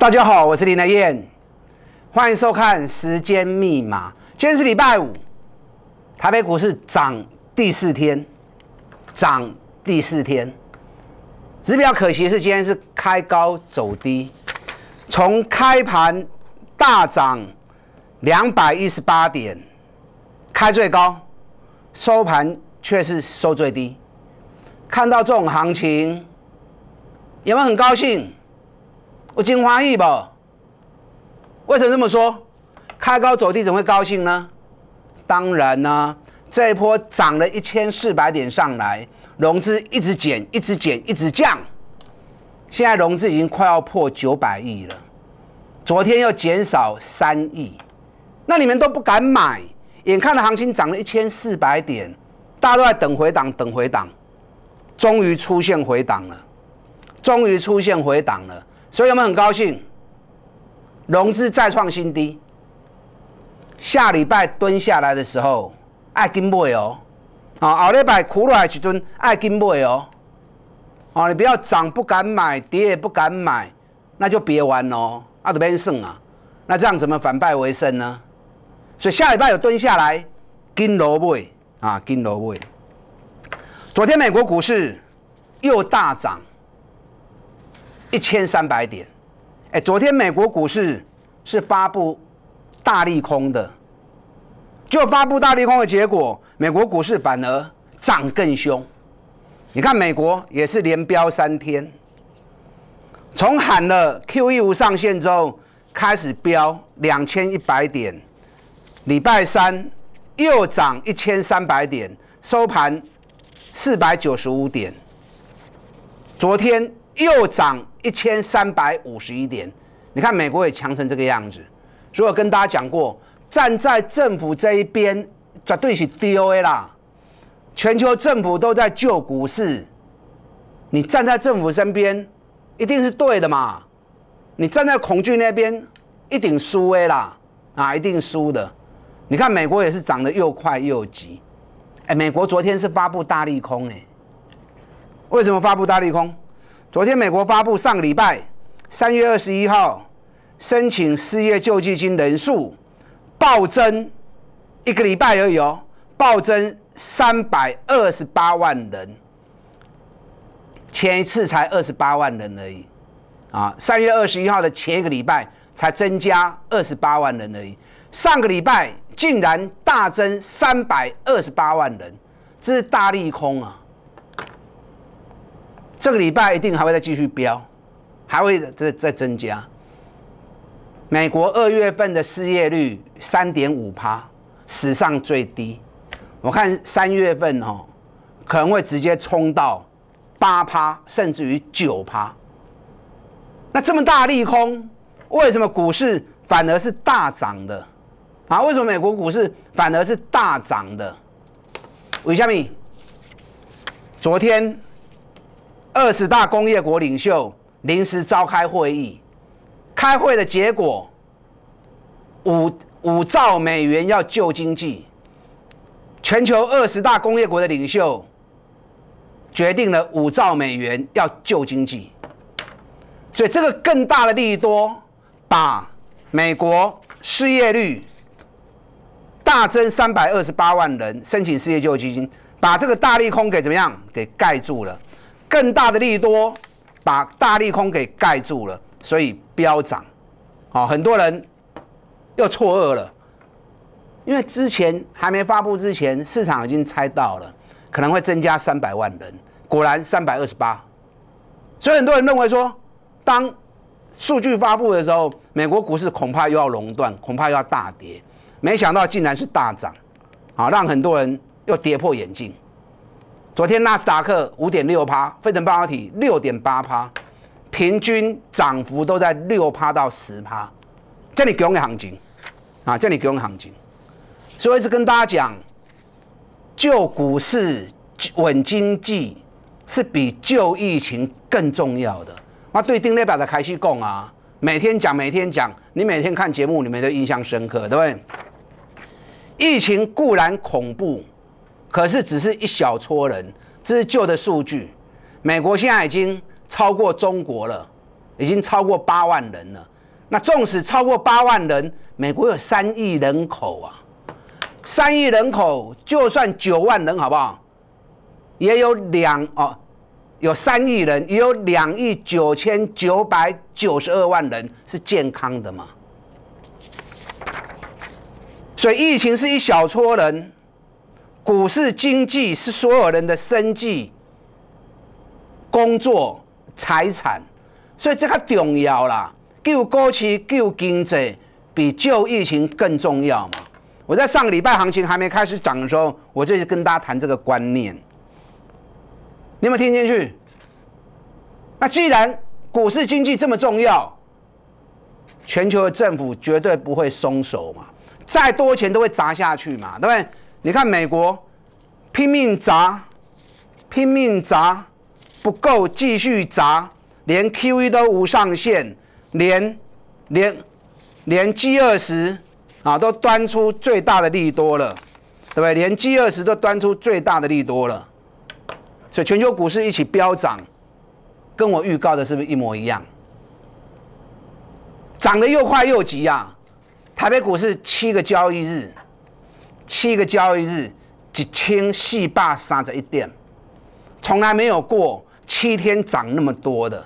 大家好，我是林德燕，欢迎收看《时间密码》。今天是礼拜五，台北股市涨第四天，涨第四天。只比较可惜是今天是开高走低，从开盘大涨两百一十八点，开最高，收盘却是收最低。看到这种行情，有没有很高兴？我惊慌异不？为什么这么说？开高走低，怎么会高兴呢？当然呢，这一波涨了一千四百点上来，融资一直减，一直减，一直降。现在融资已经快要破九百亿了，昨天又减少三亿。那你们都不敢买，眼看着行情涨了一千四百点，大家都在等回档，等回档。终于出现回档了，终于出现回档了。所以我们很高兴，融资再创新低。下礼拜蹲下来的时候，爱金买哦。啊，下礼拜苦奶时阵爱金买哦。哦，你不要涨不敢买，跌也不敢买，那就别玩哦，阿得变算啊。那这样怎么反败为胜呢？所以下礼拜有蹲下来金罗买啊，金罗买。昨天美国股市又大涨。一千三百点，哎，昨天美国股市是发布大利空的，就发布大利空的结果，美国股市反而涨更凶。你看，美国也是连飙三天，从喊了 Q E 无上限之后开始飙两千一百点，礼拜三又涨一千三百点，收盘四百九十五点。昨天。又涨一千三百五十一点，你看美国也强成这个样子。所以我跟大家讲过，站在政府这一边绝对是 D O A 啦。全球政府都在救股市，你站在政府身边一定是对的嘛。你站在恐惧那边，一定输啦，啊，一定输的。你看美国也是涨得又快又急。哎，美国昨天是发布大利空，哎，为什么发布大利空？昨天，美国发布上个礼拜三月二十一号申请失业救济金人数暴增，一个礼拜而已哦，暴增三百二十八万人，前一次才二十八万人而已，啊，三月二十一号的前一个礼拜才增加二十八万人而已，上个礼拜竟然大增三百二十八万人，这是大利空啊！这个礼拜一定还会再继续飙，还会再再增加。美国二月份的失业率三点五趴，史上最低。我看三月份哦，可能会直接冲到八趴，甚至于九趴。那这么大利空，为什么股市反而是大涨的？啊，为什么美国股市反而是大涨的？韦小米，昨天。二十大工业国领袖临时召开会议，开会的结果，五五兆美元要救经济。全球二十大工业国的领袖决定了五兆美元要救经济，所以这个更大的利益多，把美国失业率大增三百二十八万人申请失业救济金，把这个大利空给怎么样？给盖住了。更大的利多把大利空给盖住了，所以飙涨，好，很多人又错愕了，因为之前还没发布之前，市场已经猜到了可能会增加三百万人，果然三百二十八，所以很多人认为说，当数据发布的时候，美国股市恐怕又要熔断，恐怕又要大跌，没想到竟然是大涨，好，让很多人又跌破眼镜。昨天纳斯达克五点六趴，非城半导体六点八趴，平均涨幅都在六趴到十趴，这里公用的行情啊，这里公用的行情，所以是跟大家讲，救股市稳经济是比救疫情更重要的。那对丁列表的开西供啊，每天讲每天讲，你每天看节目，你们都印象深刻，对不对？疫情固然恐怖。可是只是一小撮人，这是旧的数据。美国现在已经超过中国了，已经超过八万人了。那纵使超过八万人，美国有三亿人口啊，三亿人口就算九万人好不好？也有两哦，有三亿人也有两亿九千九百九十二万人是健康的嘛？所以疫情是一小撮人。股市经济是所有人的生计、工作、财产，所以这个重要啦。救国企、救经济比救疫情更重要嘛。我在上个礼拜行情还没开始涨的时候，我就跟大家谈这个观念，你有没有听进去？那既然股市经济这么重要，全球的政府绝对不会松手嘛，再多钱都会砸下去嘛，对不对？你看美国拼命砸，拼命砸，不够继续砸，连 Q.E. 都无上限，连连连 G 二十啊都端出最大的利多了，对不对？连 G 二十都端出最大的利多了，所以全球股市一起飙涨，跟我预告的是不是一模一样？涨得又快又急啊！台北股市七个交易日。七个交易日几千四百三十一点，从来没有过七天涨那么多的。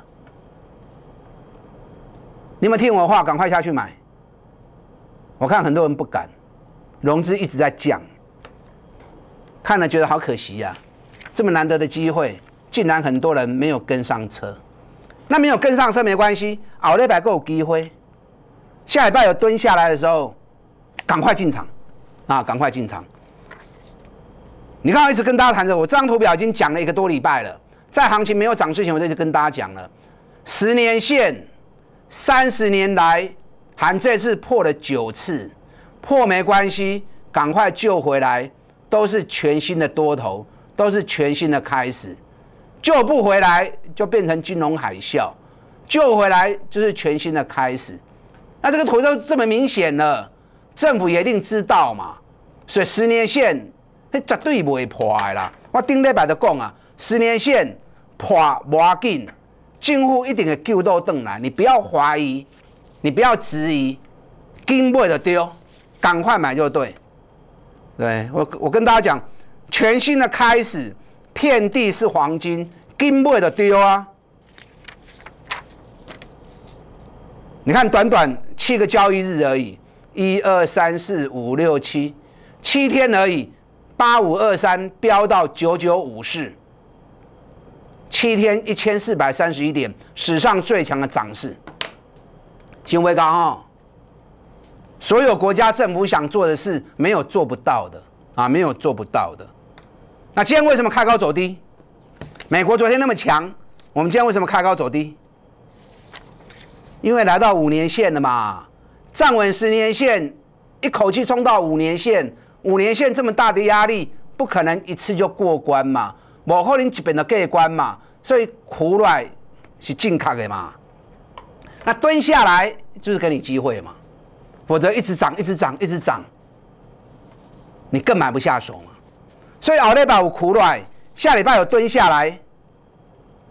你们听我的话，赶快下去买。我看很多人不敢，融资一直在降，看了觉得好可惜呀！这么难得的机会，竟然很多人没有跟上车。那没有跟上车没关系，奥利百给我机会。下礼拜有蹲下来的时候，赶快进场。啊，赶快进场！你看，我一直跟大家谈着，我这张图表已经讲了一个多礼拜了。在行情没有涨之前，我就一直跟大家讲了：十年线，三十年来，含这次破了九次，破没关系，赶快救回来，都是全新的多头，都是全新的开始。救不回来就变成金融海啸，救回来就是全新的开始。那这个图就这么明显了。政府一定知道嘛，所以十年线，你绝对会破的啦。我顶礼拜就讲啊，十年线破要紧，政府一定会救到回来。你不要怀疑，你不要质疑，金背就丢，赶快买就对。对我我跟大家讲，全新的开始，遍地是黄金，金背就丢啊！你看短短七个交易日而已。一二三四五六七，七天而已，八五二三飙到九九五四，七天一千四百三十一点，史上最强的涨势。金威高哈，所有国家政府想做的事，没有做不到的啊，没有做不到的。那今天为什么开高走低？美国昨天那么强，我们今天为什么开高走低？因为来到五年线了嘛。站稳十年线，一口气冲到五年线，五年线这么大的压力，不可能一次就过关嘛。某可能基本的过关嘛，所以苦来是正确的嘛。那蹲下来就是给你机会嘛，否则一直涨，一直涨，一直涨，你更买不下手嘛。所以我这把有苦来，下礼拜有蹲下来，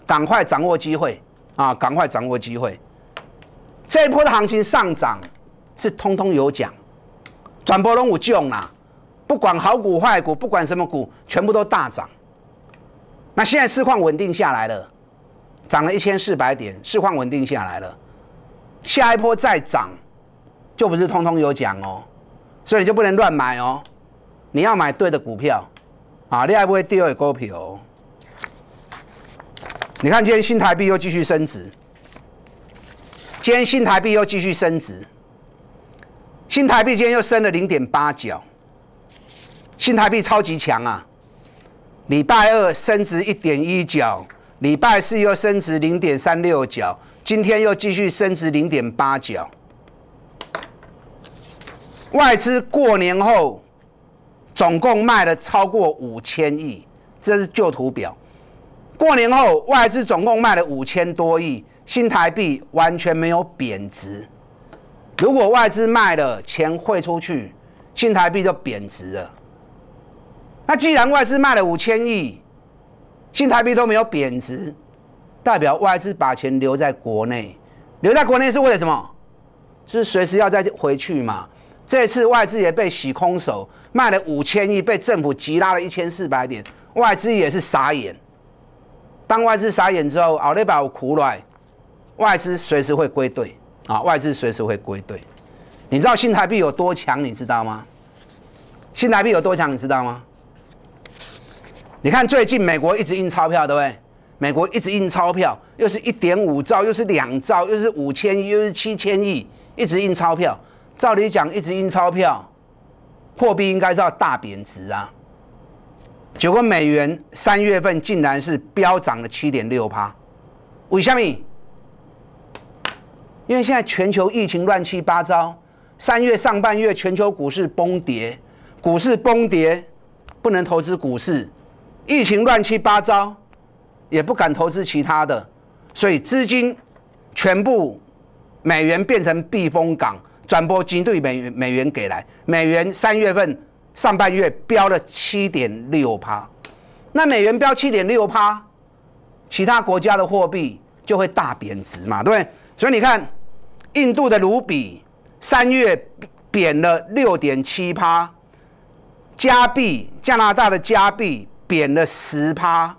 赶快掌握机会啊，赶快掌握机会。这一波的行情上涨。是通通有奖，转播龙五囧啦，不管好股坏股，不管什么股，全部都大涨。那现在市况稳定下来了，涨了一千四百点，市况稳定下来了，下一波再涨，就不是通通有奖哦，所以你就不能乱买哦，你要买对的股票，啊，你还不会丢一锅皮哦。你看今天新台币又继续升值，今天新台币又继续升值。新台币今天又升了零点八角，新台币超级强啊！礼拜二升值一点一角，礼拜四又升值零点三六角，今天又继续升值零点八角。外资过年后总共卖了超过五千亿，这是旧图表。过年后外资总共卖了五千多亿，新台币完全没有贬值。如果外资卖了钱汇出去，新台币就贬值了。那既然外资卖了五千亿，新台币都没有贬值，代表外资把钱留在国内，留在国内是为了什么？是随时要再回去嘛？这次外资也被洗空手卖了五千亿，被政府急拉了一千四百点，外资也是傻眼。当外资傻眼之后，奥利我苦来，外资随时会归队。啊，外资随时会归队。你知道新台币有多强？你知道吗？新台币有多强？你知道吗？你看最近美国一直印钞票，对不对？美国一直印钞票，又是一点五兆，又是两兆，又是五千亿，又是七千亿，一直印钞票。照理讲，一直印钞票，货币应该要大贬值啊。结果美元三月份竟然是飙涨了七点六趴。为香敏。因为现在全球疫情乱七八糟，三月上半月全球股市崩跌，股市崩跌，不能投资股市，疫情乱七八糟，也不敢投资其他的，所以资金全部美元变成避风港，转播金兑美元美元给来，美元三月份上半月飙了七点六趴，那美元飙七点六趴，其他国家的货币就会大贬值嘛，对不对？所以你看，印度的卢比三月贬了六点七趴，加币加拿大的加币贬了十趴，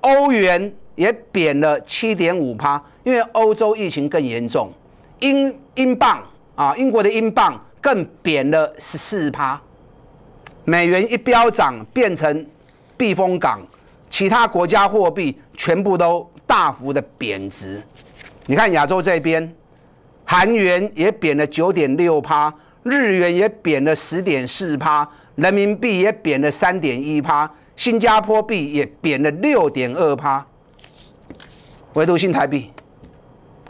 欧元也贬了七点五趴，因为欧洲疫情更严重，英英镑啊，英国的英镑更贬了十四趴，美元一飙涨变成避风港，其他国家货币全部都大幅的贬值。你看亚洲这边，韩元也贬了九点六趴，日元也贬了十点四趴，人民币也贬了三点一趴，新加坡币也贬了六点二趴，唯独新台币，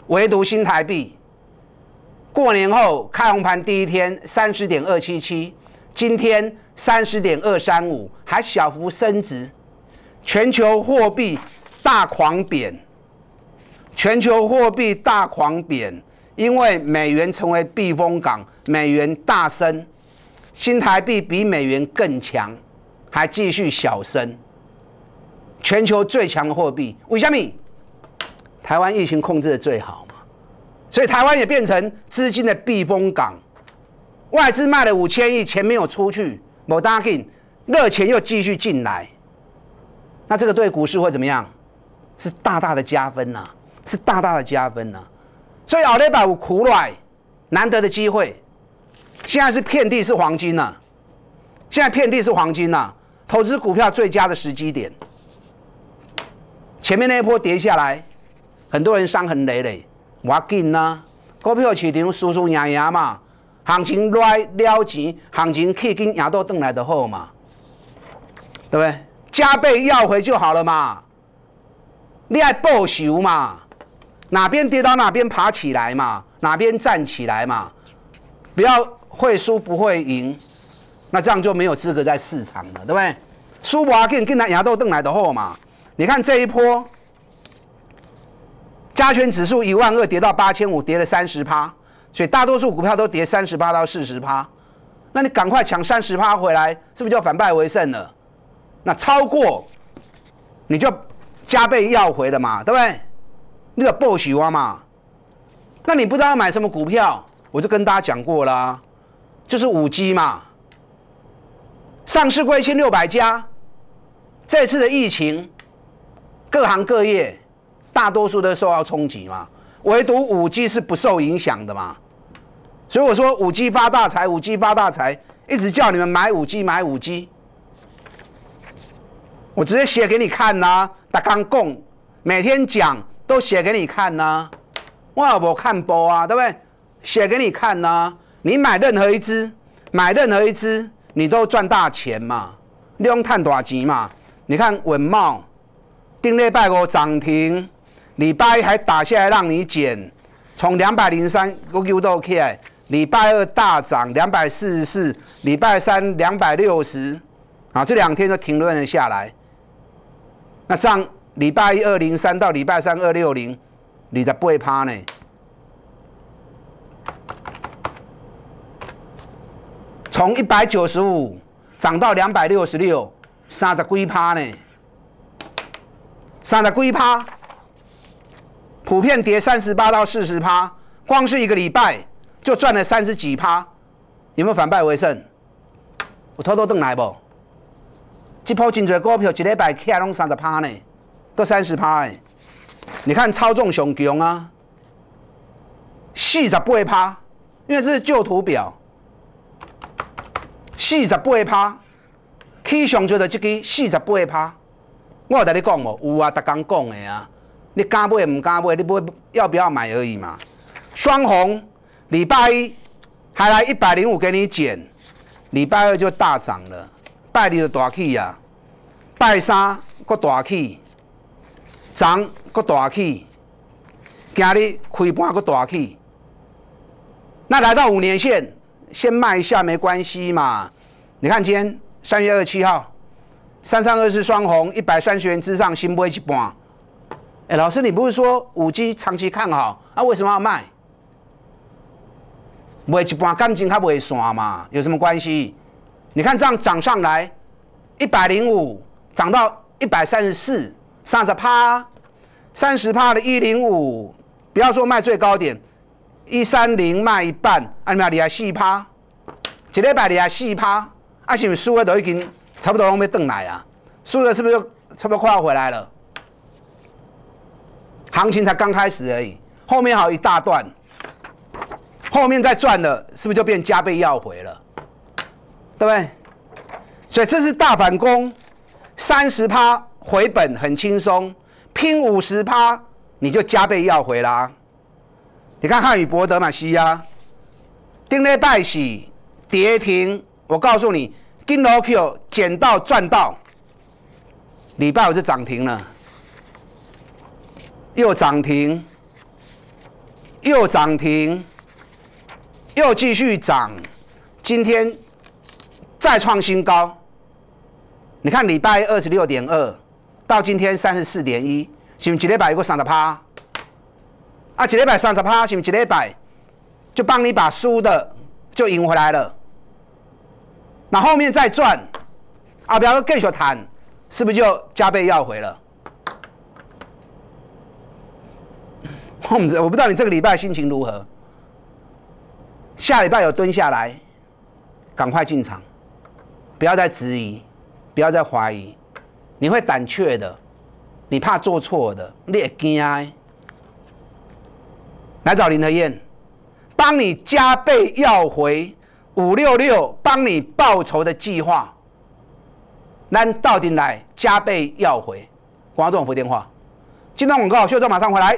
唯独新台币，过年后开红盘第一天三十点二七七，今天三十点二三五，还小幅升值，全球货币大狂贬。全球货币大狂贬，因为美元成为避风港，美元大升，新台币比美元更强，还继续小升。全球最强的货币为虾米？台湾疫情控制的最好嘛，所以台湾也变成资金的避风港，外资卖了五千亿钱没有出去某大 r 热钱又继续进来，那这个对股市会怎么样？是大大的加分呐。是大大的加分呢，所以奥利巴五苦来，难得的机会，现在是遍地是黄金呢，现在遍地是黄金呢，投资股票最佳的时机点。前面那一波跌下来，很多人伤痕累累，我紧呢，股票市场输输赢赢嘛，行情来了钱，行情去跟也都等来的好嘛，对不对？加倍要回就好了嘛，你还报仇嘛？哪边跌到哪边爬起来嘛，哪边站起来嘛，不要会输不会赢，那这样就没有资格在市场了，对不对？输不阿 k i n 更拿牙豆瞪来的货嘛。你看这一波，加权指数一万二跌到八千五，跌了三十趴，所以大多数股票都跌三十趴到四十趴，那你赶快抢三十趴回来，是不是就反败为胜了？那超过，你就加倍要回的嘛，对不对？你个 BOSS 那你不知道买什么股票，我就跟大家讲过啦，就是五 G 嘛。上市过一千六百家，这次的疫情，各行各业大多数都受到冲击嘛，唯独五 G 是不受影响的嘛。所以我说五 G 发大财，五 G 发大财，一直叫你们买五 G，买五 G。我直接写给你看啦，大刚共每天讲。都写给你看呐，我有看波啊，对不对？写给你看呐，你买任何一只，买任何一只，你都赚大钱嘛，利用赚大钱嘛。你看稳茂，定内拜五涨停，礼拜一还打下来让你捡，从两百零三都捡到起来，礼拜二大涨两百四十四，礼拜三两百六十，啊，这两天就停顿了下来，那样礼拜一、二、零三到礼拜三、二六零，你十背趴呢？从一百九十五涨到两百六十六，三十几趴呢？三十几趴，普遍跌三十八到四十趴，光是一个礼拜就赚了三十几趴，有没有反败为胜？我偷偷登来不？这波真侪股票一礼拜起来拢三十趴呢？都三十趴，你看操纵熊强啊，四十八趴，因为这是旧图表，四十八趴，去上就到这支四十八趴，我有跟你讲哦，有啊，逐天讲的啊，你敢买唔敢买？你买要不要买而已嘛。双红礼拜一还来一百零五给你减，礼拜二就大涨了，拜二就大起啊，拜三个大起。涨过大气，今日开盘过大气，那来到五年线，先卖一下没关系嘛？你看今天三月二七号，三三二四双红一百三十元之上，新买一半。哎，老师，你不是说五 G 长期看好，那为什么要卖？卖一半，感情还卖散嘛？有什么关系？你看这样涨上来，一百零五涨到一百三十四。三十趴，三十趴的，一零五，不要说卖最高点，一三零卖一半，按你来四趴，一礼拜来四趴，啊，是不是输的都已经差不多要要回来啊？输了是不是就差不多快要回来了？行情才刚开始而已，后面有一大段，后面再赚了，是不是就变加倍要回了？对不对？所以这是大反攻，三十趴。回本很轻松，拼五十趴你就加倍要回啦。你看汉语博德玛西亚，丁礼拜喜跌停，我告诉你，金落去捡到赚到，礼拜五就涨停了，又涨停，又涨停，又继续涨，今天再创新高。你看礼拜二十六点二。到今天三十四点一，是不是几礼拜有个三十趴？啊，几礼拜三十趴，是不是几礼拜就帮你把输的就赢回来了？那后面再赚，啊，不要说更少谈，是不是就加倍要回了？我唔知，我不知道你这个礼拜心情如何。下礼拜有蹲下来，赶快进场，不要再质疑，不要再怀疑。你会胆怯的，你怕做错的，你也惊。来找林德燕，帮你加倍要回五六六，帮你报仇的计划。那到底来加倍要回？广告客电话，京东广告，秀要马上回来。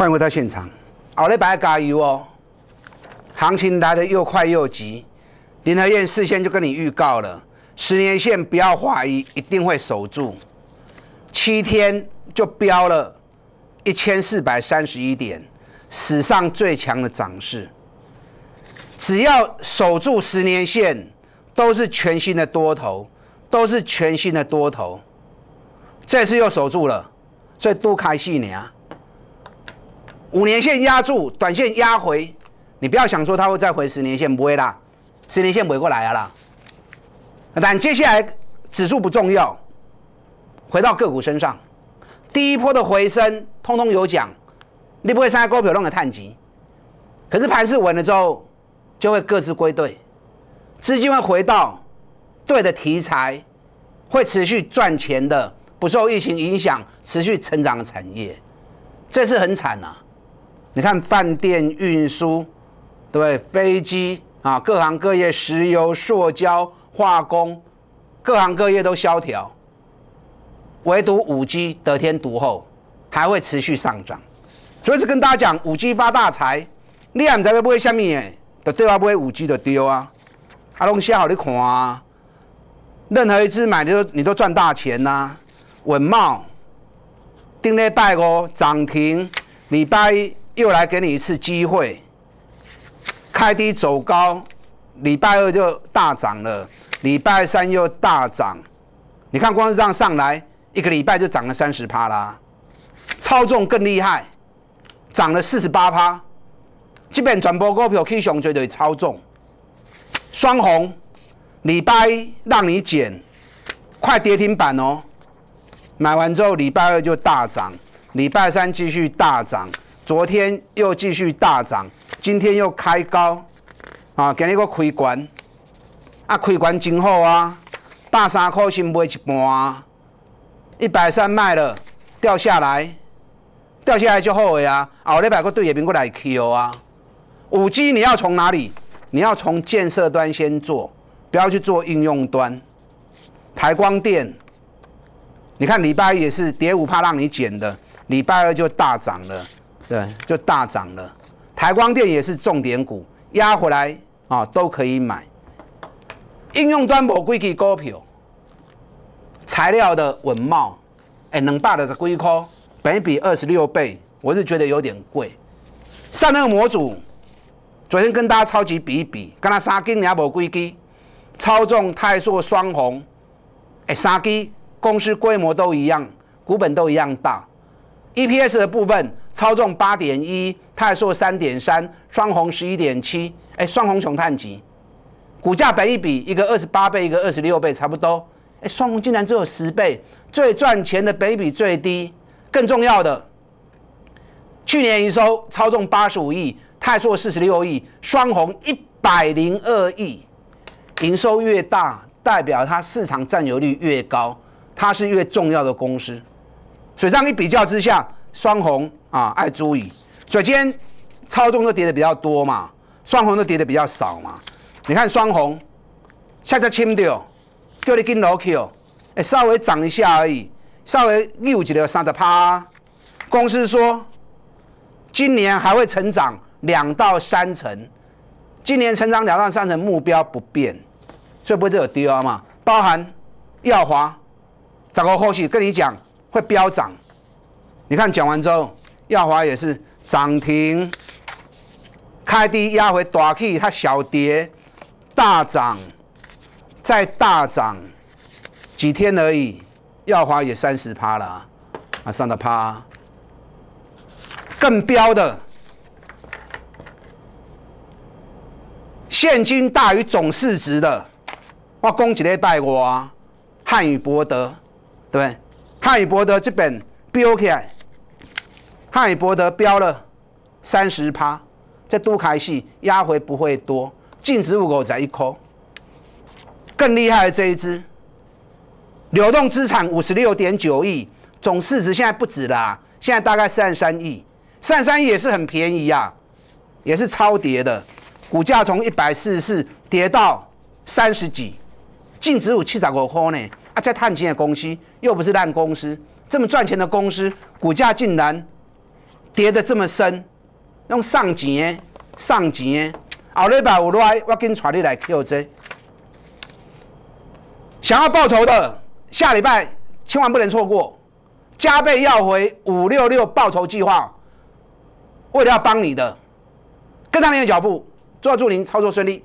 欢迎回到现场。好嘞，白加油哦！行情来得又快又急，林和燕事先就跟你预告了，十年线不要怀疑，一定会守住。七天就飙了，一千四百三十一点，史上最强的涨势。只要守住十年线，都是全新的多头，都是全新的多头。这次又守住了，所以多开心啊！五年线压住，短线压回，你不要想说它会再回十年线，不会啦，十年线回过来了啦。但接下来指数不重要，回到个股身上，第一波的回升通通有奖，你不会在高票乱的探级。可是盘势稳了之后，就会各自归队，资金会回到对的题材，会持续赚钱的，不受疫情影响持续成长的产业。这次很惨啊。你看，饭店、运输，对对？飞机啊，各行各业，石油、塑胶、化工，各行各业都萧条，唯独五 G 得天独厚，还会持续上涨。所以，是跟大家讲，五 G 发大财，你也不知道不会什么耶？对电话不会五 G 就丢啊，还弄写好你看啊，任何一只买，你都你都赚大钱呐，稳茂，顶礼拜五涨停，礼拜一。又来给你一次机会，开低走高，礼拜二就大涨了，礼拜三又大涨。你看，光是这样上来，一个礼拜就涨了三十趴啦。操纵更厉害，涨了四十八趴。基本转播股票 K 熊绝对操纵，双红礼拜一让你减，快跌停板哦。买完之后，礼拜二就大涨，礼拜三继续大涨。昨天又继续大涨，今天又开高，啊，今日个开关，啊，开关真好啊，百三块先卖一半，一百三卖了，掉下来，掉下来就好个啊，后礼拜个对也平过来 Q 啊，五 G 你要从哪里？你要从建设端先做，不要去做应用端，台光电，你看礼拜一也是蝶五怕让你减的，礼拜二就大涨了。对，就大涨了。台光电也是重点股，压回来啊，都可以买。应用端没贵几股票，材料的稳茂，哎，能霸的是硅科，倍比二十六倍，我是觉得有点贵。散热模组，昨天跟大家超级比一比，跟他三 G 也无贵几，超重泰硕双红，哎，三 G 公司规模都一样，股本都一样大。EPS 的部分，超重八点一，泰硕三点三，双红十一点七，哎，双红熊探级，股价一比一个二十八倍，一个二十六倍，差不多。哎，双红竟然只有十倍，最赚钱的北比最低。更重要的，去年营收超重八十五亿，泰硕四十六亿，双红一百零二亿。营收越大，代表它市场占有率越高，它是越重要的公司。水上一比较之下，双红啊爱注意。所以今天操纵都跌的比较多嘛，双红都跌的比较少嘛。你看双红，下再轻掉，叫你跟落去哦，哎，稍微涨一下而已，稍微扭一的三十趴。公司说今年还会成长两到三成，今年成长两到三成目标不变，这不都有跌嘛？包含耀华，整个后续跟你讲。会飙涨，你看讲完之后，耀华也是涨停，开低压回短期它小跌，大涨，再大涨，几天而已，耀华也三十趴了，啊，上的趴，更飙的，现金大于总市值的，哇，恭喜你拜我，汉语博德，对。汉语博德这本标起来，汉语博德标了三十趴，这都开戏，压回不会多，净值五狗在一口。更厉害的这一只，流动资产五十六点九亿，总市值现在不止啦，现在大概三十三亿，三十三亿也是很便宜啊，也是超跌的，股价从一百四十四跌到三十几，净值五七十五空呢？啊，在探亲的公司又不是烂公司，这么赚钱的公司，股价竟然跌的这么深，用上诶，上节，后礼拜我来，我跟带你来 QJ，想要报仇的，下礼拜千万不能错过，加倍要回五六六报仇计划，为了要帮你的，跟上你的脚步，祝祝您操作顺利。